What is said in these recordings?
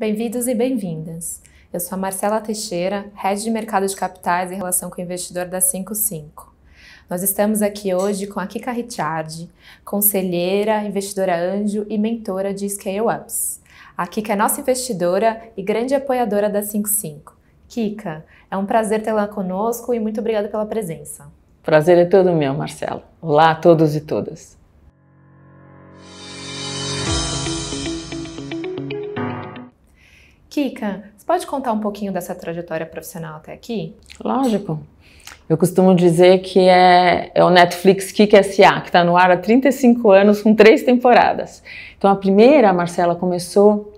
Bem-vindos e bem-vindas. Eu sou a Marcela Teixeira, Head de Mercado de Capitais em relação com o investidor da 55. Nós estamos aqui hoje com a Kika Richard, conselheira, investidora anjo e mentora de Scale Ups. A Kika é nossa investidora e grande apoiadora da 55. Kika, é um prazer tê-la conosco e muito obrigada pela presença. Prazer é todo meu, Marcelo. Olá a todos e todas. Kika, você pode contar um pouquinho dessa trajetória profissional até aqui? Lógico. Eu costumo dizer que é, é o Netflix Kika SA, que está no ar há 35 anos, com três temporadas. Então, a primeira, a Marcela começou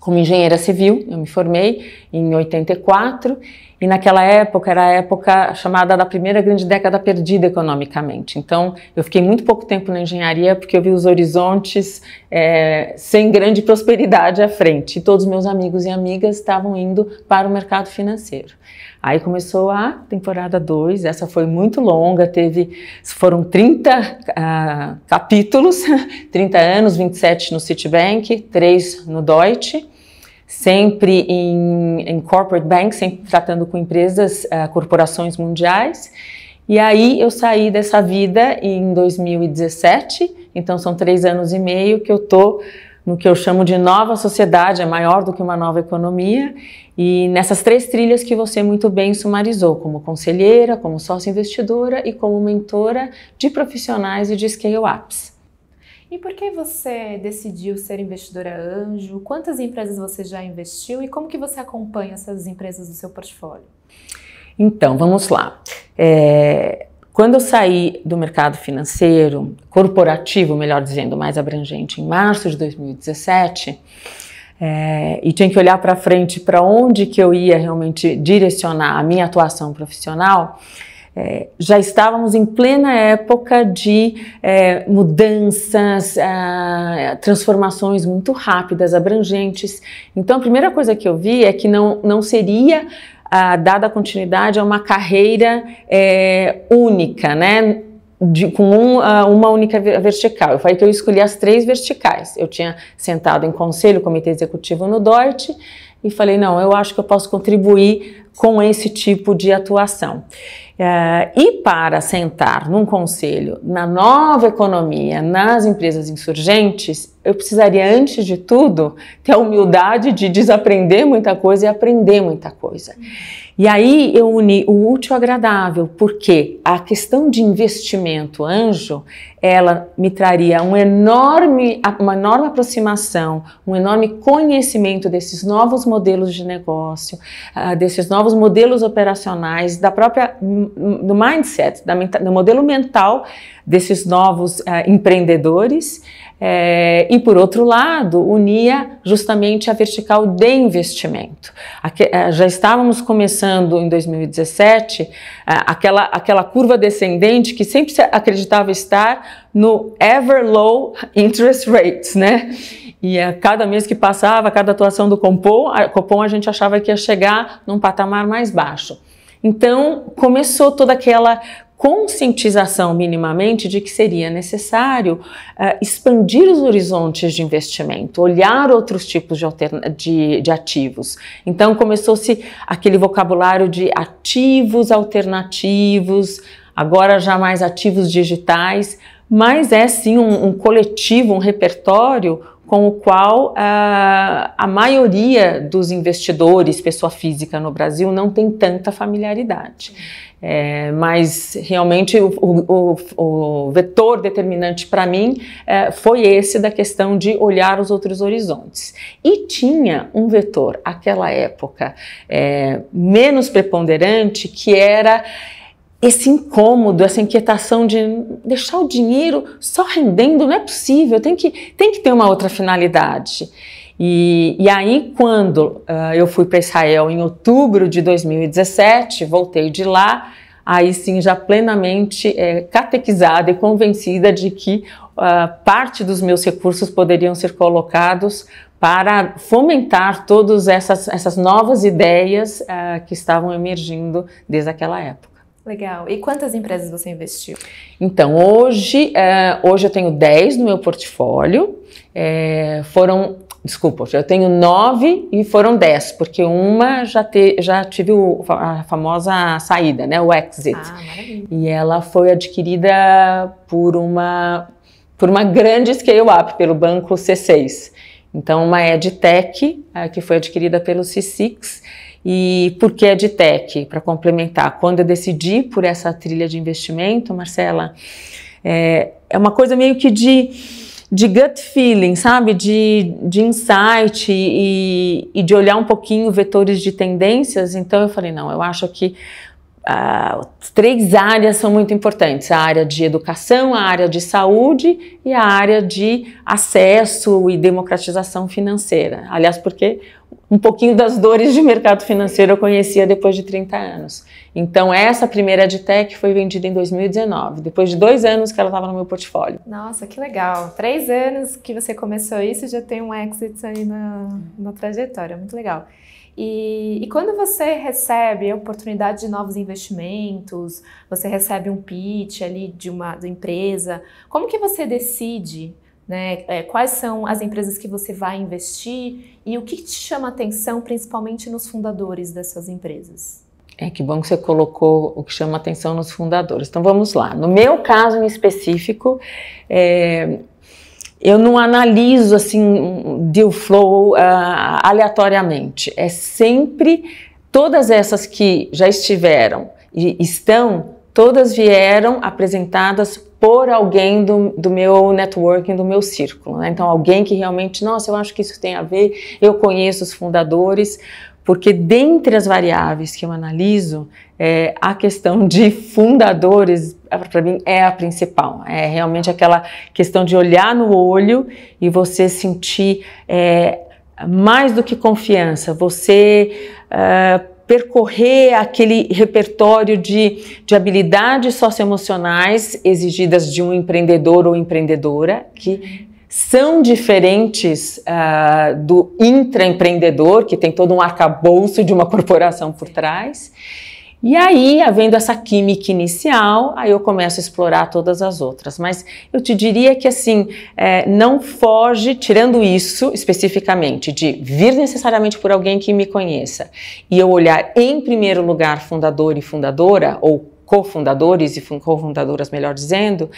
como engenheira civil, eu me formei em 84 e naquela época era a época chamada da primeira grande década perdida economicamente. Então, eu fiquei muito pouco tempo na engenharia porque eu vi os horizontes é, sem grande prosperidade à frente. E todos meus amigos e amigas estavam indo para o mercado financeiro. Aí começou a temporada 2, essa foi muito longa, teve foram 30 uh, ah, capítulos, 30 anos, 27 no Citibank, 3 no Deutsche sempre em, em corporate banks sempre tratando com empresas, uh, corporações mundiais. E aí eu saí dessa vida em 2017, então são três anos e meio que eu estou no que eu chamo de nova sociedade, é maior do que uma nova economia, e nessas três trilhas que você muito bem sumarizou, como conselheira, como sócia investidora e como mentora de profissionais e de scale-ups. E por que você decidiu ser investidora anjo? Quantas empresas você já investiu e como que você acompanha essas empresas do seu portfólio? Então, vamos lá. É, quando eu saí do mercado financeiro, corporativo, melhor dizendo, mais abrangente, em março de 2017, é, e tinha que olhar para frente para onde que eu ia realmente direcionar a minha atuação profissional, é, já estávamos em plena época de é, mudanças, ah, transformações muito rápidas, abrangentes. Então, a primeira coisa que eu vi é que não, não seria ah, dada continuidade a uma carreira é, única, né? De, com um, ah, uma única vertical. Eu falei que eu escolhi as três verticais. Eu tinha sentado em conselho, comitê executivo no Deutsche, e falei: não, eu acho que eu posso contribuir com esse tipo de atuação. É, e para sentar num conselho na nova economia, nas empresas insurgentes, eu precisaria, antes de tudo, ter a humildade de desaprender muita coisa e aprender muita coisa. E aí eu uni o útil ao agradável, porque a questão de investimento anjo, ela me traria um enorme, uma enorme aproximação, um enorme conhecimento desses novos modelos de negócio, ah, desses novos modelos operacionais, da própria do mindset, da, do modelo mental desses novos eh, empreendedores é, e por outro lado, unia justamente a vertical de investimento. Aqui, é, já estávamos começando em 2017 é, aquela, aquela curva descendente que sempre se acreditava estar no ever low interest rates, né? E a é, cada mês que passava, cada atuação do Compom, a, Copom, a gente achava que ia chegar num patamar mais baixo. Então começou toda aquela conscientização minimamente de que seria necessário uh, expandir os horizontes de investimento, olhar outros tipos de, de, de ativos. Então começou-se aquele vocabulário de ativos alternativos, agora já mais ativos digitais, mas é sim um, um coletivo, um repertório com o qual a, ah, a maioria dos investidores, pessoa física no Brasil, não tem tanta familiaridade. É, mas realmente o, o, o vetor determinante para mim é, foi esse da questão de olhar os outros horizontes. E tinha um vetor, aquela época, é, menos preponderante, que era esse incômodo, essa inquietação de deixar o dinheiro só rendendo, não é possível, tem que, tem que ter uma outra finalidade. E, e aí, quando uh, eu fui para Israel em outubro de 2017, voltei de lá, aí sim já plenamente é, catequizada e convencida de que uh, parte dos meus recursos poderiam ser colocados para fomentar todas essas, essas novas ideias uh, que estavam emergindo desde aquela época. Legal. E quantas empresas você investiu? Então, hoje, é, hoje eu tenho 10 no meu portfólio. É, foram, desculpa, eu tenho 9 e foram 10, porque uma já, te, já tive o, a famosa saída, né, o exit. Ah, e ela foi adquirida por uma, por uma grande scale-up, pelo banco C6. Então, uma EdTech, é, que foi adquirida pelo C6. E por que EdTech? Para complementar, quando eu decidi por essa trilha de investimento, Marcela, é, é uma coisa meio que de, de gut feeling, sabe? De, de insight e, e de olhar um pouquinho vetores de tendências. Então eu falei, não, eu acho que as ah, três áreas são muito importantes: a área de educação, a área de saúde e a área de acesso e democratização financeira. Aliás, porque um pouquinho das dores de mercado financeiro eu conhecia depois de 30 anos. Então, essa primeira EdTech foi vendida em 2019, depois de dois anos que ela estava no meu portfólio. Nossa, que legal! Três anos que você começou isso já tem um exit aí na, na trajetória, muito legal. E, e, quando você recebe a oportunidade de novos investimentos, você recebe um pitch ali de uma, de uma empresa, como que você decide né, é, quais são as empresas que você vai investir e o que te chama atenção, principalmente nos fundadores dessas empresas? É que bom que você colocou o que chama atenção nos fundadores. Então vamos lá. No meu caso em específico, é, eu não analiso assim deal flow uh, aleatoriamente. É sempre todas essas que já estiveram e estão, todas vieram apresentadas por alguém do, do meu networking, do meu círculo. Né? Então, alguém que realmente, nossa, eu acho que isso tem a ver, eu conheço os fundadores, porque dentre as variáveis que eu analiso, é, a questão de fundadores ah, para mim é a principal. É realmente aquela questão de olhar no olho e você sentir é, mais do que confiança, você ah, percorrer aquele repertório de, de habilidades socioemocionais exigidas de um empreendedor ou empreendedora que são diferentes uh, do intraempreendedor, que tem todo um arcabouço de uma corporação por trás. E aí, havendo essa química inicial, aí eu começo a explorar todas as outras. Mas eu te diria que assim, é, não foge, tirando isso especificamente, de vir necessariamente por alguém que me conheça e eu olhar em primeiro lugar fundador e fundadora, ou cofundadores e cofundadoras, melhor dizendo,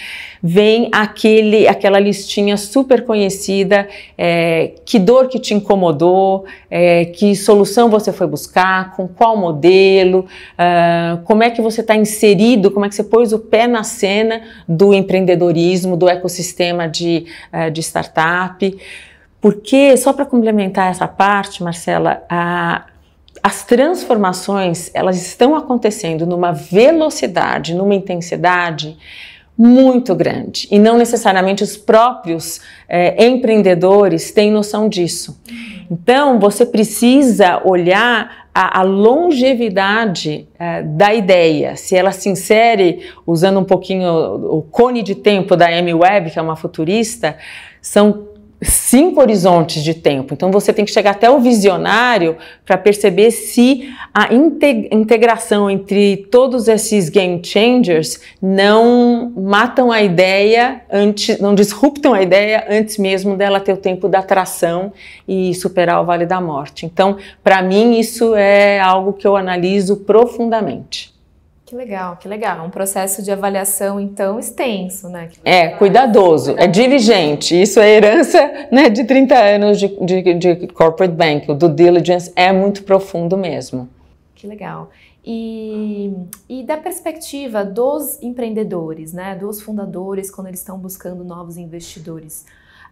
vem aquele, aquela listinha super conhecida, é, que dor que te incomodou, é, que solução você foi buscar, com qual modelo, ah, como é que você está inserido, como é que você pôs o pé na cena do empreendedorismo, do ecossistema de, ah, de startup. Porque, só para complementar essa parte, Marcela, a, as transformações elas estão acontecendo numa velocidade, numa intensidade muito grande. E não necessariamente os próprios eh, empreendedores têm noção disso. Então, você precisa olhar a, a longevidade eh, da ideia. Se ela se insere, usando um pouquinho o, o cone de tempo da Amy Webb, que é uma futurista, são cinco horizontes de tempo. Então você tem que chegar até o visionário para perceber se a integração entre todos esses game changers não matam a ideia antes, não disruptam a ideia antes mesmo dela ter o tempo da atração e superar o vale da morte. Então, para mim isso é algo que eu analiso profundamente. Que legal, que legal. É um processo de avaliação, então, extenso, né? É, cuidadoso, é diligente. Isso é herança né, de 30 anos de, de, de corporate bank. O do diligence é muito profundo mesmo. Que legal. E, e, da perspectiva dos empreendedores, né, dos fundadores, quando eles estão buscando novos investidores,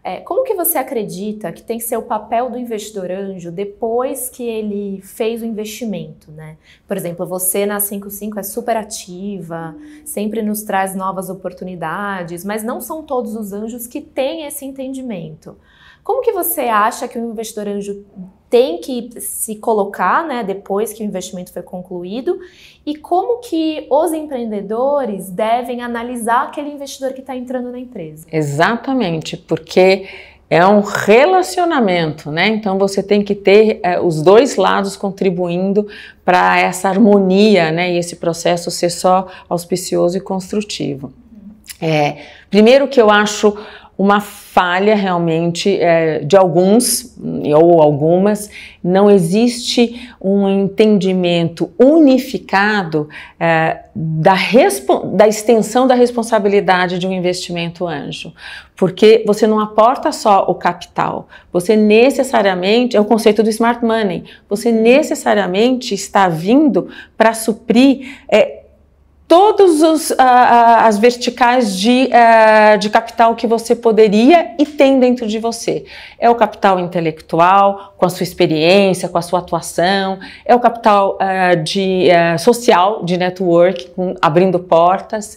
é, como que você acredita que tem que ser o papel do investidor anjo depois que ele fez o investimento, né? Por exemplo, você na 55 é super ativa, sempre nos traz novas oportunidades, mas não são todos os anjos que têm esse entendimento. Como que você acha que o investidor anjo tem que se colocar né, depois que o investimento foi concluído e como que os empreendedores devem analisar aquele investidor que está entrando na empresa. Exatamente, porque é um relacionamento, né? Então você tem que ter é, os dois lados contribuindo para essa harmonia, né? E esse processo ser só auspicioso e construtivo. Uhum. É, primeiro que eu acho uma falha realmente é, de alguns ou algumas. Não existe um entendimento unificado é, da, da extensão da responsabilidade de um investimento anjo, porque você não aporta só o capital, você necessariamente, é o conceito do smart money, você necessariamente está vindo para suprir. É, todas ah, ah, as verticais de, eh, de capital que você poderia e tem dentro de você. É o capital intelectual, com a sua experiência, com a sua atuação, é o capital eh, de, eh, social, de network, abrindo portas,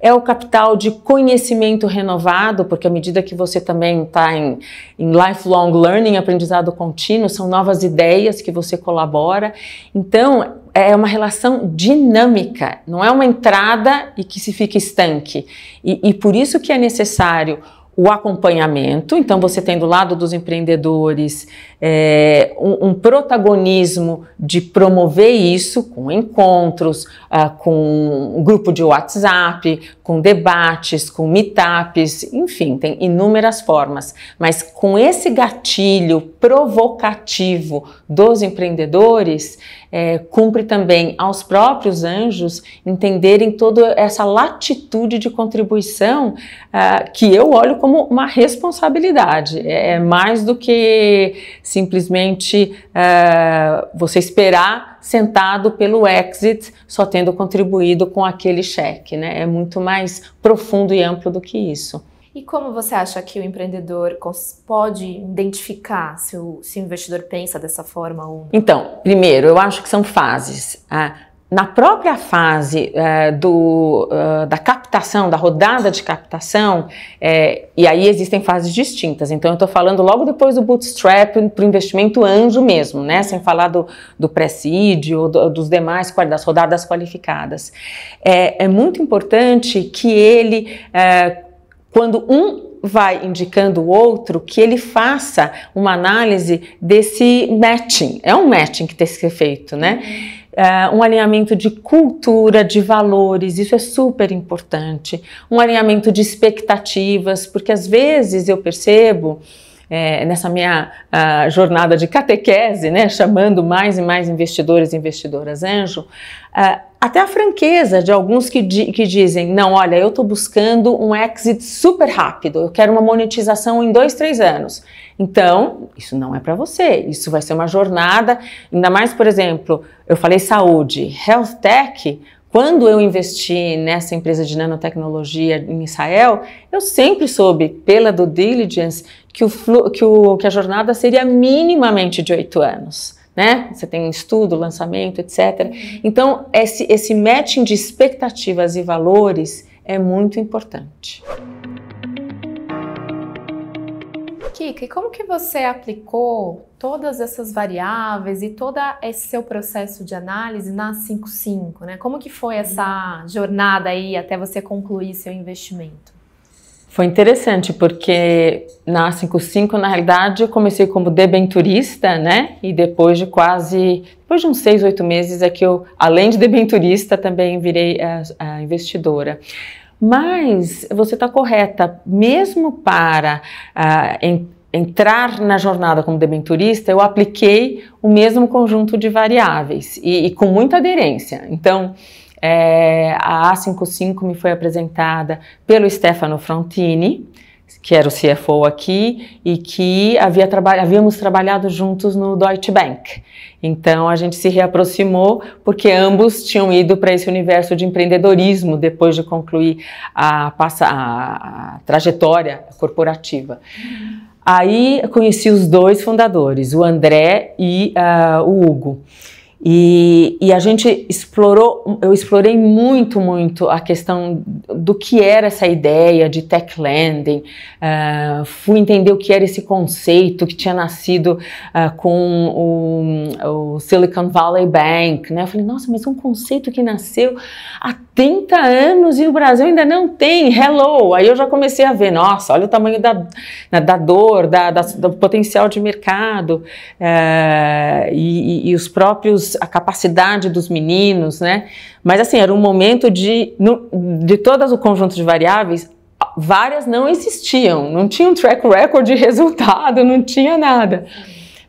é o capital de conhecimento renovado, porque à medida que você também está em, em lifelong learning, aprendizado contínuo, são novas ideias que você colabora. Então, é, é uma relação dinâmica, não é uma entrada e que se fica estanque. E, e por isso que é necessário o acompanhamento, então você tem do lado dos empreendedores é, um, um, protagonismo de promover isso com encontros, uh, com um grupo de WhatsApp, com debates, com meetups, enfim, tem inúmeras formas. Mas com esse gatilho provocativo dos empreendedores, é, cumpre também aos próprios anjos entenderem toda essa latitude de contribuição uh, que eu olho como uma responsabilidade. É, é mais do que simplesmente é, você esperar sentado pelo exit, só tendo contribuído com aquele cheque. Né? É muito mais profundo e amplo do que isso. E como você acha que o empreendedor pode identificar se o, se o investidor pensa dessa forma ou não? Então, primeiro, eu acho que são fases. Ah, na própria fase eh, do, uh, da captação, da rodada de captação, é, e aí existem fases distintas. Então, eu estou falando logo depois do bootstrap para o investimento anjo mesmo, né? Sem falar do, do presídio seed ou do, dos demais, das rodadas qualificadas. É, é muito importante que ele, é, quando um vai indicando o outro que ele faça uma análise desse matching. É um matching que tem que ser feito, né? Eh, um alinhamento de cultura, de valores, isso é super importante. Um alinhamento de expectativas, porque às vezes eu percebo é, nessa minha ah, jornada de catequese, né, chamando mais e mais investidores e investidoras anjo, ah, até a franqueza de alguns que, di que dizem: não, olha, eu estou buscando um exit super rápido, eu quero uma monetização em dois, três anos. Então, isso não é para você, isso vai ser uma jornada, ainda mais, por exemplo, eu falei saúde, health tech quando eu investi nessa empresa de nanotecnologia em Israel, eu sempre soube, pela due diligence, que, o, que, o, que a jornada seria minimamente de oito anos. Né? Você tem estudo, lançamento, etc. Então, esse, esse matching de expectativas e valores é muito importante. Kika, e como que você aplicou todas essas variáveis e todo esse seu processo de análise na 55, né? Como que foi essa jornada aí até você concluir seu investimento? Foi interessante porque na 55, na realidade, eu comecei como debenturista, né? E depois de quase, depois de uns seis, oito meses, é que eu, além de debenturista, também virei a eh, eh, investidora. Mas você está correta, mesmo para ah, entrar na jornada como debenturista, eu apliquei o mesmo conjunto de variáveis e, e com muita aderência. Então, é, a A55 me foi apresentada pelo Stefano Frontini, que era o CFO aqui e que havia traba havíamos trabalhado juntos no Deutsche Bank. Então a gente se reaproximou porque ambos tinham ido para esse universo de empreendedorismo depois de concluir a, a, a trajetória corporativa. Aí conheci os dois fundadores, o André e uh, o Hugo. E, e, a gente explorou, eu explorei muito, muito a questão do que era essa ideia de tech landing, uh, fui entender o que era esse conceito que tinha nascido uh, com o, o, Silicon Valley Bank, né? Eu falei, nossa, mas um conceito que nasceu há 30 anos e o Brasil ainda não tem, hello! Aí eu já comecei a ver, nossa, olha o tamanho da, né, da dor, da, da do potencial de mercado uh, e, e, e os próprios a capacidade dos meninos, né? Mas assim, era um momento de, no, de todas o conjunto de variáveis, várias não existiam, não tinha um track record de resultado, não tinha nada.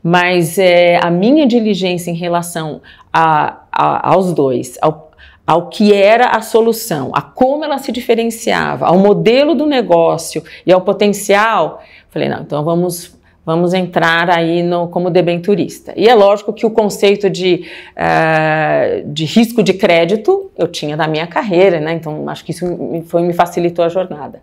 Mas é, a minha diligência em relação a, a, aos dois, ao, ao que era a solução, a como ela se diferenciava, ao modelo do negócio e ao potencial, falei, não, então vamos vamos entrar aí no, como debenturista. E é lógico que o conceito de, uh, de risco de crédito eu tinha da minha carreira, né? Então acho que isso me, foi, me facilitou a jornada.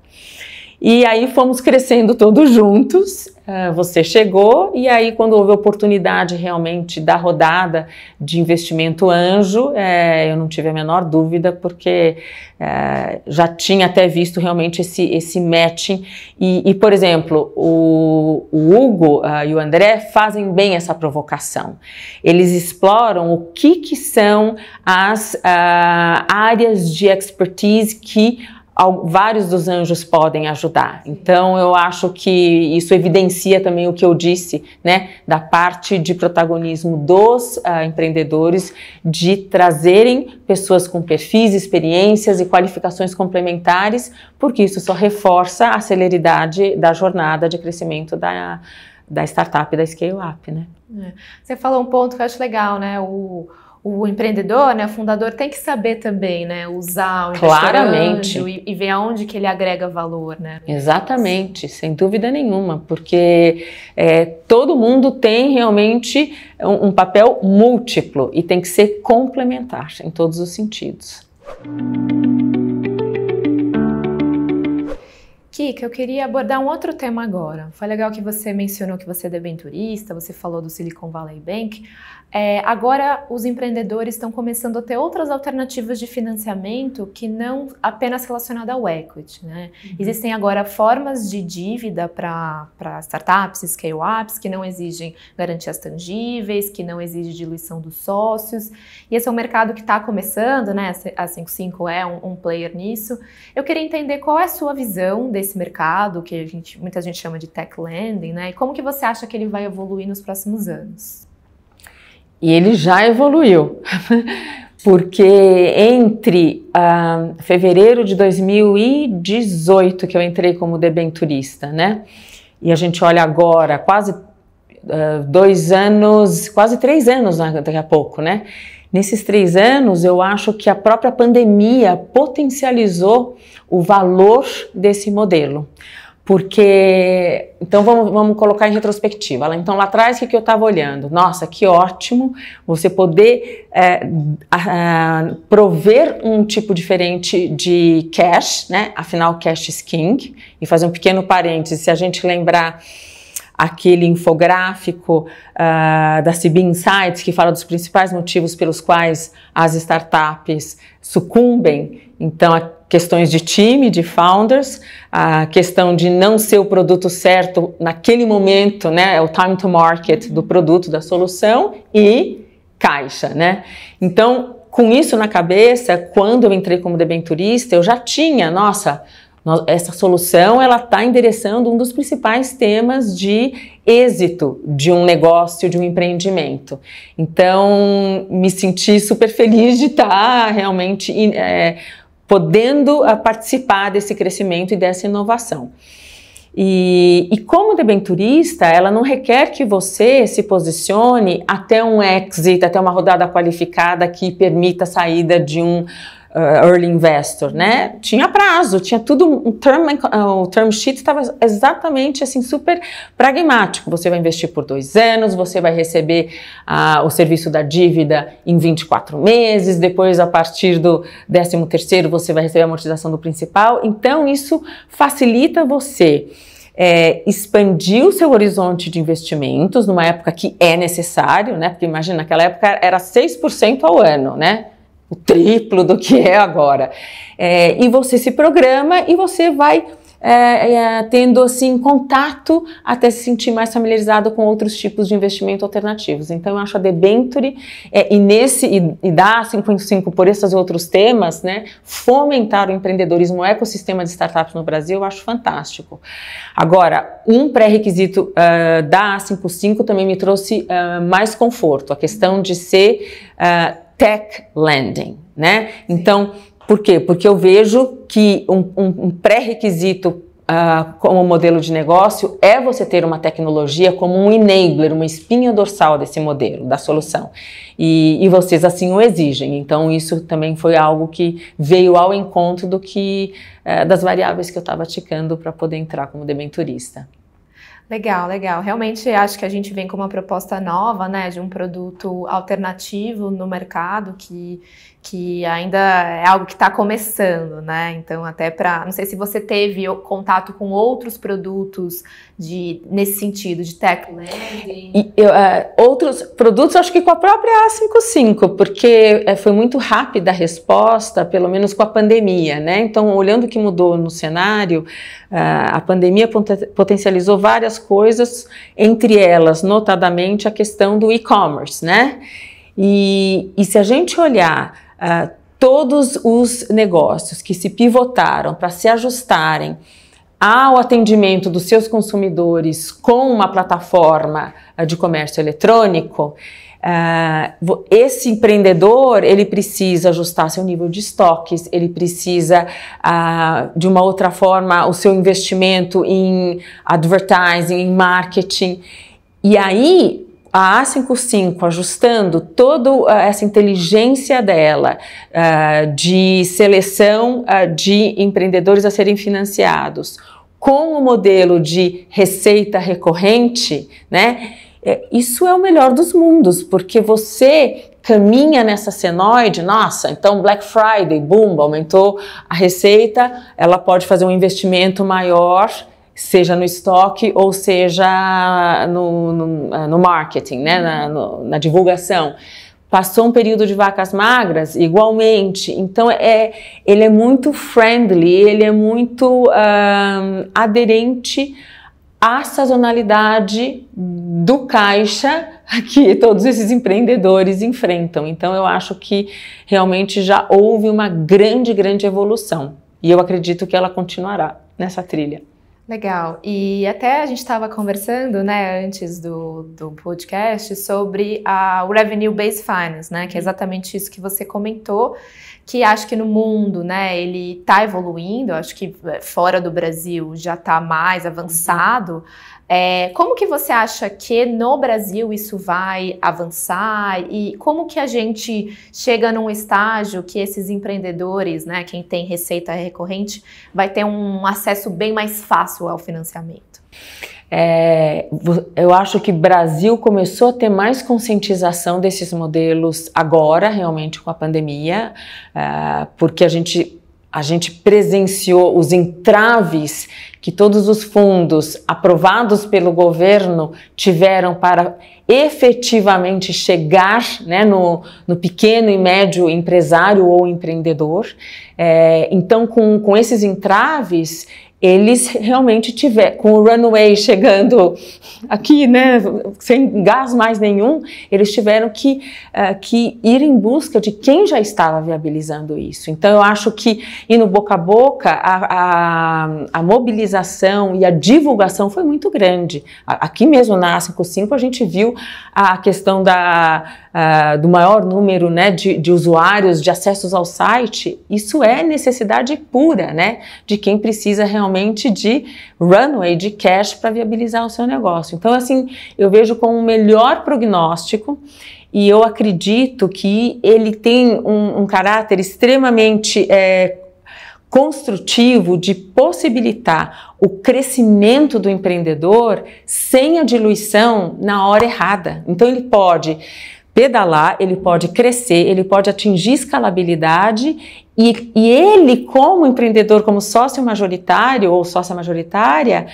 E aí fomos crescendo todos juntos. Ah, você chegou, e aí, quando houve a oportunidade realmente da rodada de investimento anjo, eh, eu não tive a menor dúvida, porque eh, já tinha até visto realmente esse, esse matching. E, e por exemplo, o, o Hugo ah, e o André fazem bem essa provocação. Eles exploram o que, que são as ah, áreas de expertise que vários dos anjos podem ajudar. Então eu acho que isso evidencia também o que eu disse, né, da parte de protagonismo dos uh, empreendedores de trazerem pessoas com perfis, experiências e qualificações complementares, porque isso só reforça a celeridade da jornada de crescimento da da startup da scale up, né? É. Você falou um ponto que eu acho legal, né? O o empreendedor, né, o fundador tem que saber também, né, usar o claramente e, e ver aonde que ele agrega valor, né? Exatamente, sem dúvida nenhuma, porque é, todo mundo tem realmente um, um, papel múltiplo e tem que ser complementar em todos os sentidos. Kika, eu queria abordar um outro tema agora. Foi legal que você mencionou que você é debenturista, você falou do Silicon Valley Bank. É, agora, os empreendedores estão começando a ter outras alternativas de financiamento que não apenas relacionada ao equity. Né? Uhum. Existem agora formas de dívida para startups, scale-ups, que não exigem garantias tangíveis, que não exigem diluição dos sócios. E esse é um mercado que está começando, né? a 55 é um, um, player nisso. Eu queria entender qual é a sua visão desse mercado, que gente, muita gente chama de tech lending, né? e como que você acha que ele vai evoluir nos próximos anos? E ele já evoluiu, porque entre ah, fevereiro de 2018 que eu entrei como debenturista, né? E a gente olha agora, quase ah, dois anos, quase três anos né, daqui a pouco, né? Nesses três anos, eu acho que a própria pandemia potencializou o valor desse modelo. Porque, então vamos, vamos colocar em retrospectiva. Então lá atrás, o que, eu estava olhando? Nossa, que ótimo você poder é, a, a, prover um tipo diferente de cash, né? Afinal, cash is king. E fazer um pequeno parêntese, se a gente lembrar aquele infográfico uh, da CB Insights que fala dos principais motivos pelos quais as startups sucumbem. Então, questões de time, de founders, a questão de não ser o produto certo naquele momento, né? É o time to market do produto, da solução e caixa, né? Então, com isso na cabeça, quando eu entrei como debenturista, eu já tinha, nossa, essa solução ela está endereçando um dos principais temas de êxito de um negócio, de um empreendimento. Então, me senti super feliz de estar tá realmente é, podendo ah, participar desse crescimento e dessa inovação. E, e, como debenturista, ela não requer que você se posicione até um exit, até uma rodada qualificada que permita a saída de um uh, early investor, né? Tinha prazo, tinha tudo, um term, eh, o term sheet estava exatamente assim, super pragmático. Você vai investir por dois anos, você vai receber uh, o serviço da dívida em 24 meses, depois a partir do 13 terceiro você vai receber a amortização do principal. Então isso facilita você é, eh, expandiu seu horizonte de investimentos numa época que é necessário, né? Porque imagina, naquela época era 6% ao ano, né? o triplo do que é agora. É, e você se programa e você vai é, é, tendo assim contato até se sentir mais familiarizado com outros tipos de investimento alternativos. Então eu acho a debenture é, e nesse e, e da 55 por esses outros temas, né, fomentar o empreendedorismo, o ecossistema de startups no Brasil, eu acho fantástico. Agora, um pré-requisito uh, da A55 também me trouxe uh, mais conforto, a questão de ser uh, tech lending, né? Então, por quê? Porque eu vejo que um, um pré-requisito uh, como modelo de negócio é você ter uma tecnologia como um enabler, uma espinha dorsal desse modelo, da solução. E, e, vocês assim o exigem. Então, isso também foi algo que veio ao encontro do que uh, das variáveis que eu estava ticando para poder entrar como debenturista. Legal, legal. Realmente acho que a gente vem com uma proposta nova, né, de um produto alternativo no mercado que que ainda é algo que está começando, né? Então, até para. Não sei se você teve contato com outros produtos de, nesse sentido, de tech lending. Eu, é, outros produtos, acho que com a própria A55, porque é, foi muito rápida a resposta, pelo menos com a pandemia, né? Então, olhando o que mudou no cenário, é, a pandemia potencializou várias coisas, entre elas, notadamente, a questão do e-commerce, né? E, e se a gente olhar uh, todos os negócios que se pivotaram para se ajustarem ao atendimento dos seus consumidores com uma plataforma uh, de comércio eletrônico, Uh, esse empreendedor ele precisa ajustar seu nível de estoques, ele precisa uh, de uma outra forma o seu investimento em advertising, em marketing. E aí a A55 ajustando toda ah, essa inteligência dela uh, de seleção uh, de empreendedores a serem financiados com o modelo de receita recorrente, né? É, isso é o melhor dos mundos, porque você caminha nessa senoide, nossa, então Black Friday, boom, aumentou a receita, ela pode fazer um investimento maior seja no estoque ou seja no, no, ah, no marketing, né, na, no, na, divulgação. Passou um período de vacas magras, igualmente. Então, é, ele é muito friendly, ele é muito um, ah, aderente à sazonalidade do caixa que todos esses empreendedores enfrentam. Então, eu acho que realmente já houve uma grande, grande evolução. E eu acredito que ela continuará nessa trilha. Legal. E até a gente estava conversando, né, antes do, do podcast, sobre a, o Revenue Based Finance, né, que é uhum. exatamente isso que você comentou, que acho que no mundo, né, ele está evoluindo, acho que eh, fora do Brasil já está mais uhum. avançado, uhum. É, como que você acha que no Brasil isso vai avançar e como que a gente chega num estágio que esses empreendedores, né, quem tem receita recorrente, vai ter um acesso bem mais fácil ao financiamento? É, eu acho que o Brasil começou a ter mais conscientização desses modelos agora, realmente com a pandemia, é, porque a gente a gente presenciou os entraves que todos os fundos aprovados pelo governo tiveram para efetivamente chegar né, no, no, pequeno e médio empresário ou empreendedor. É, então, com, com esses entraves, eles realmente tiver com o runway chegando aqui, né, sem gás mais nenhum, eles tiveram que, uh, que ir em busca de quem já estava viabilizando isso. Então eu acho que e no boca a boca a, a, a mobilização e a divulgação foi muito grande. Aqui mesmo na Asco 5 a gente viu a questão da ah, do maior número né, de, de, usuários, de acessos ao site, isso é necessidade pura né, de quem precisa realmente de runway, de cash para viabilizar o seu negócio. Então, assim, eu vejo como o melhor prognóstico e eu acredito que ele tem um, um caráter extremamente é, construtivo de possibilitar o crescimento do empreendedor sem a diluição na hora errada. Então ele pode pedalar, ele pode crescer, ele pode atingir escalabilidade e, e ele, como empreendedor, como sócio majoritário ou sócia majoritária,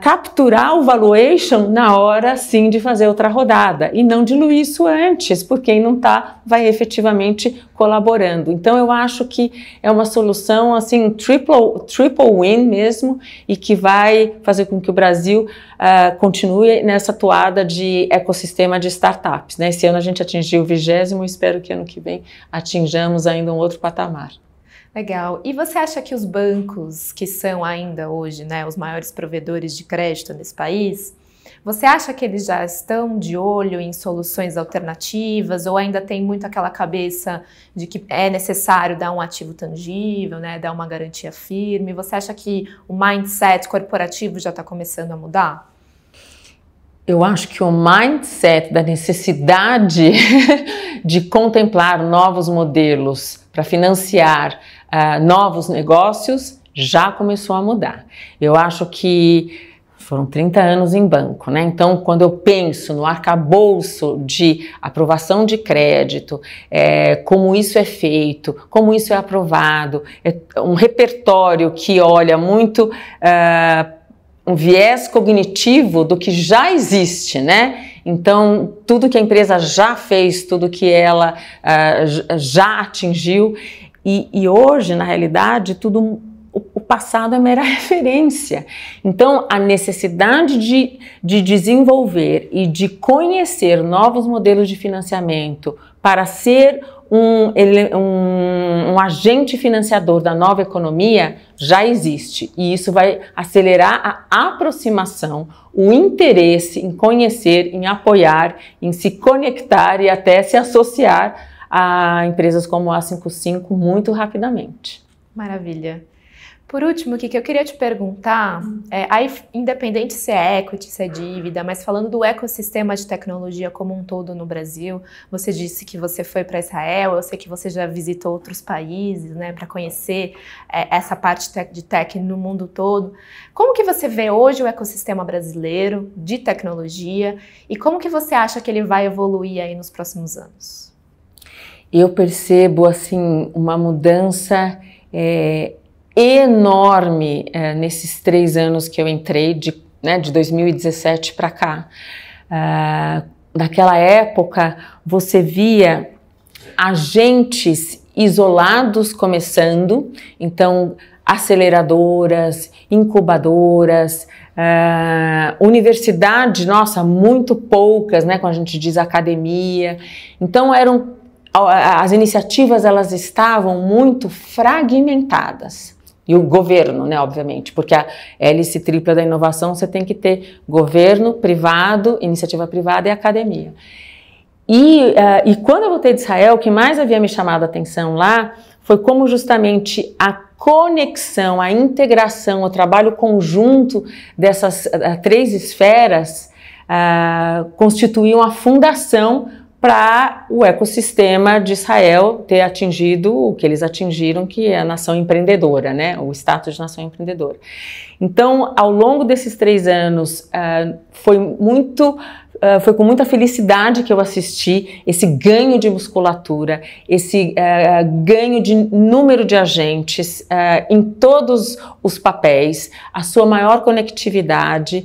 capturar o valuation na hora sim de fazer outra rodada e não diluir isso antes, porque quem não está vai efetivamente colaborando. Então eu acho que é uma solução assim triple, triple win mesmo e que vai fazer com que o Brasil uh, continue nessa toada de ecossistema de startups. Né? Esse ano a gente atingiu o vigésimo, espero que ano que vem atinjamos ainda um outro patamar. Legal. E você acha que os bancos, que são ainda hoje né, os maiores provedores de crédito nesse país, você acha que eles já estão de olho em soluções alternativas ou ainda tem muito aquela cabeça de que é necessário dar um ativo tangível, né, dar uma garantia firme? Você acha que o mindset corporativo já está começando a mudar? Eu acho que o mindset da necessidade de contemplar novos modelos para financiar uh, novos negócios já começou a mudar. Eu acho que foram 30 anos em banco, né? Então, quando eu penso no arcabouço de aprovação de crédito, é, como isso é feito, como isso é aprovado, é um repertório que olha muito uh, um viés cognitivo do que já existe, né? Então, tudo que a empresa já fez, tudo que ela uh, já atingiu, e, e, hoje, na realidade, tudo o, o passado é mera referência. Então, a necessidade de, de desenvolver e de conhecer novos modelos de financiamento para ser um, ele, é um, um agente financiador da nova economia já existe e isso vai acelerar a aproximação, o interesse em conhecer, em apoiar, em se conectar e até se associar a empresas como a 55 muito rapidamente. Maravilha. Por último, o que eu queria te perguntar, é, aí, independente se é equity, se é dívida, mas falando do ecossistema de tecnologia como um todo no Brasil, você disse que você foi para Israel, eu sei que você já visitou outros países, né, para conhecer é, essa parte de tech no mundo todo. Como que você vê hoje o ecossistema brasileiro de tecnologia e como que você acha que ele vai evoluir aí nos próximos anos? Eu percebo, assim, uma mudança... É, enorme é, nesses três anos que eu entrei, de, né, de 2017 para cá. Uh, naquela época, você via agentes isolados começando, então aceleradoras, incubadoras, uh, eh, universidade, nossa, muito poucas, né, quando a gente diz academia. Então eram as iniciativas elas estavam muito fragmentadas. E o governo, né, obviamente, porque a hélice tripla da inovação você tem que ter governo, privado, iniciativa privada e academia. E, uh, e quando eu voltei de Israel, o que mais havia me chamado a atenção lá foi como justamente a conexão, a integração, o trabalho conjunto dessas uh, três esferas uh, constituíam a fundação para o ecossistema de Israel ter atingido o que eles atingiram, que é a nação empreendedora, né? o status de nação empreendedora. Então, ao longo desses três anos, uh, foi muito uh, foi com muita felicidade que eu assisti esse ganho de musculatura, esse uh, ganho de número de agentes uh, em todos os papéis, a sua maior conectividade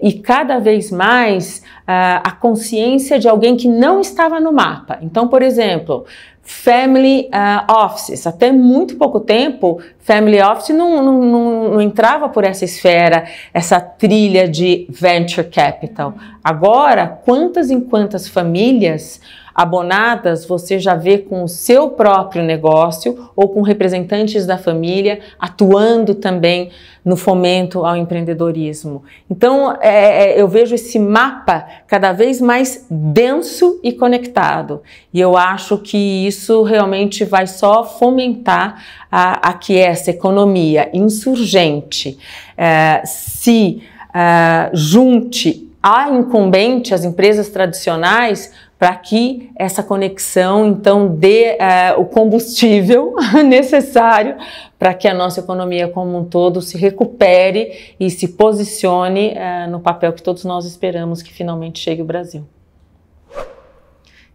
e cada vez mais ah, a consciência de alguém que não estava no mapa. Então, por exemplo, family uh, offices. Até muito pouco tempo, family office não, não, não, não, entrava por essa esfera, essa trilha de venture capital. Agora, quantas e quantas famílias Abonadas você já vê com o seu próprio negócio ou com representantes da família atuando também no fomento ao empreendedorismo. Então é, é, eu vejo esse mapa cada vez mais denso e conectado. E eu acho que isso realmente vai só fomentar a, a que essa economia insurgente é, se é, junte a incumbente, as empresas tradicionais, para que essa conexão então dê é, o combustível necessário para que a nossa economia como um todo se recupere e se posicione é, no papel que todos nós esperamos que finalmente chegue o Brasil.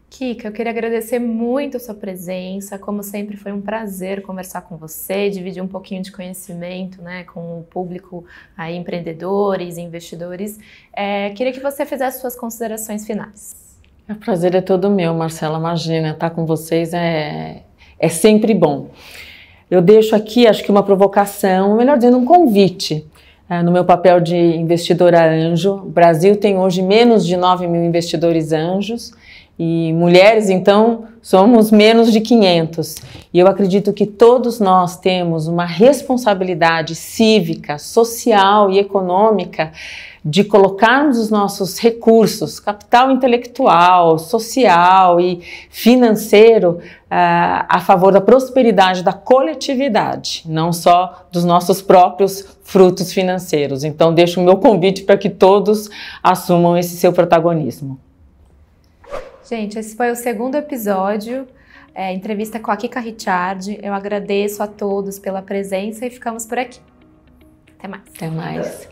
Kika, eu queria agradecer muito a sua presença. Como sempre, foi um prazer conversar com você, dividir um pouquinho de conhecimento né, com o público, aí, empreendedores, investidores. É, queria que você fizesse suas considerações finais. É, o prazer é todo meu, Marcela. Imagina, estar tá com vocês é, é sempre bom. Eu deixo aqui, acho que uma provocação, melhor dizendo, um convite. É, no meu papel de investidora anjo, o Brasil tem hoje menos de 9 mil investidores anjos e mulheres, então, somos menos de 500. E eu acredito que todos nós temos uma responsabilidade cívica, social e econômica de colocarmos os nossos recursos, capital intelectual, social e financeiro, ah, a favor da prosperidade da coletividade, não só dos nossos próprios frutos financeiros. Então, deixo o meu convite para que todos assumam esse seu protagonismo. Gente, esse foi o segundo episódio. É, entrevista com a Kika Richard. Eu agradeço a todos pela presença e ficamos por aqui. Até mais. Até mais.